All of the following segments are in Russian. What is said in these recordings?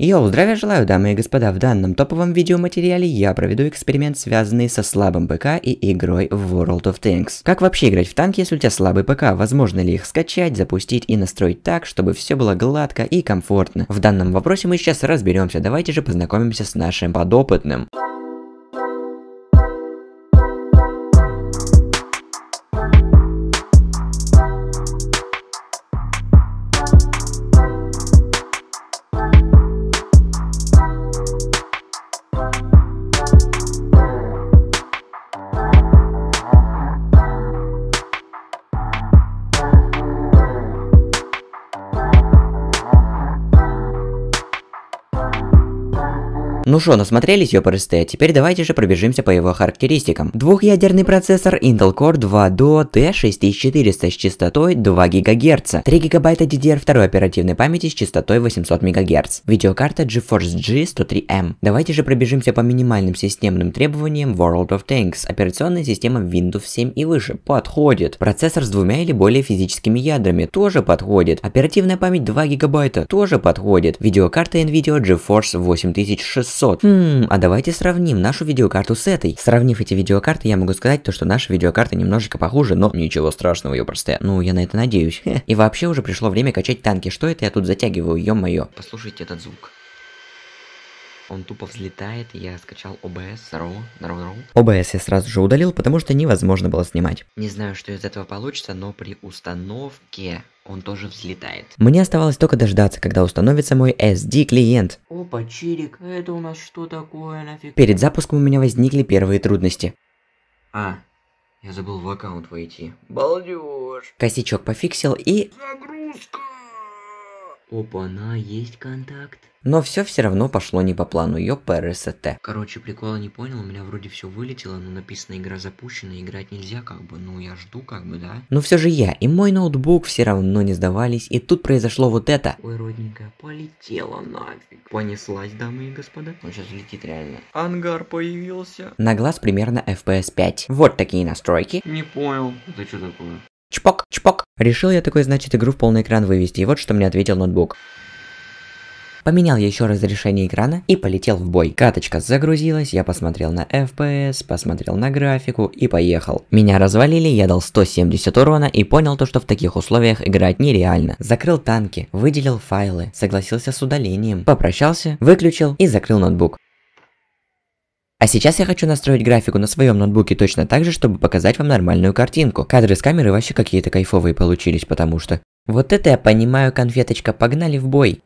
Йоу, здравия желаю, дамы и господа, в данном топовом видеоматериале я проведу эксперимент, связанный со слабым ПК и игрой в World of Tanks. Как вообще играть в танки, если у тебя слабый ПК? Возможно ли их скачать, запустить и настроить так, чтобы все было гладко и комфортно? В данном вопросе мы сейчас разберемся, давайте же познакомимся с нашим подопытным. Ну что, насмотрелись, ёпрсты, а теперь давайте же пробежимся по его характеристикам. Двухъядерный процессор Intel Core 2 Duo T6400 с частотой 2 ГГц, 3 ГБ DDR2 оперативной памяти с частотой 800 МГц, видеокарта GeForce G103M. Давайте же пробежимся по минимальным системным требованиям World of Tanks, операционная система Windows 7 и выше, подходит. Процессор с двумя или более физическими ядрами, тоже подходит. Оперативная память 2 ГБ, тоже подходит. Видеокарта NVIDIA GeForce 8600 600. Хм, а давайте сравним нашу видеокарту с этой. Сравнив эти видеокарты, я могу сказать то, что наша видеокарта немножечко похуже, но ничего страшного, ее просто. Ну, я на это надеюсь. И вообще уже пришло время качать танки. Что это я тут затягиваю, ё-моё? Послушайте этот звук. Он тупо взлетает, я скачал OBS, ро, ро, ро. OBS я сразу же удалил, потому что невозможно было снимать. Не знаю, что из этого получится, но при установке он тоже взлетает. Мне оставалось только дождаться, когда установится мой SD-клиент. Опа, чирик, это у нас что такое нафиг? Перед запуском у меня возникли первые трудности. А, я забыл в аккаунт войти. Балдеж. Косячок пофиксил и... Загрузка! Опа, на, есть контакт. Но все все равно пошло не по плану ее ПРСТ. Короче, прикола не понял, у меня вроде все вылетело, но написано игра запущена, играть нельзя как бы, ну я жду как бы, да? Но все же я и мой ноутбук все равно не сдавались, и тут произошло вот это. Ой, родненькая, полетела нафиг. Понеслась, дамы и господа. Он сейчас летит реально. Ангар появился. На глаз примерно FPS 5. Вот такие настройки. Не понял, это что такое? Чпок, чпок. Решил я такой, значит, игру в полный экран вывести, и вот что мне ответил ноутбук. Поменял еще разрешение экрана и полетел в бой. Каточка загрузилась, я посмотрел на FPS, посмотрел на графику и поехал. Меня развалили, я дал 170 урона и понял то, что в таких условиях играть нереально. Закрыл танки, выделил файлы, согласился с удалением, попрощался, выключил и закрыл ноутбук. А сейчас я хочу настроить графику на своем ноутбуке точно так же, чтобы показать вам нормальную картинку. Кадры с камеры вообще какие-то кайфовые получились, потому что... Вот это я понимаю, конфеточка, погнали в бой!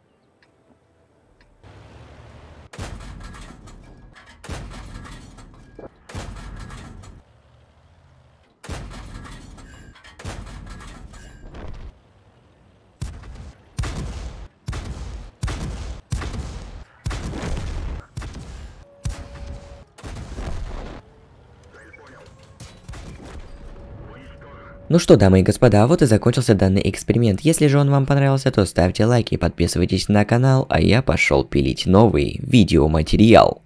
Ну что, дамы и господа, вот и закончился данный эксперимент. Если же он вам понравился, то ставьте лайки, подписывайтесь на канал, а я пошел пилить новый видеоматериал.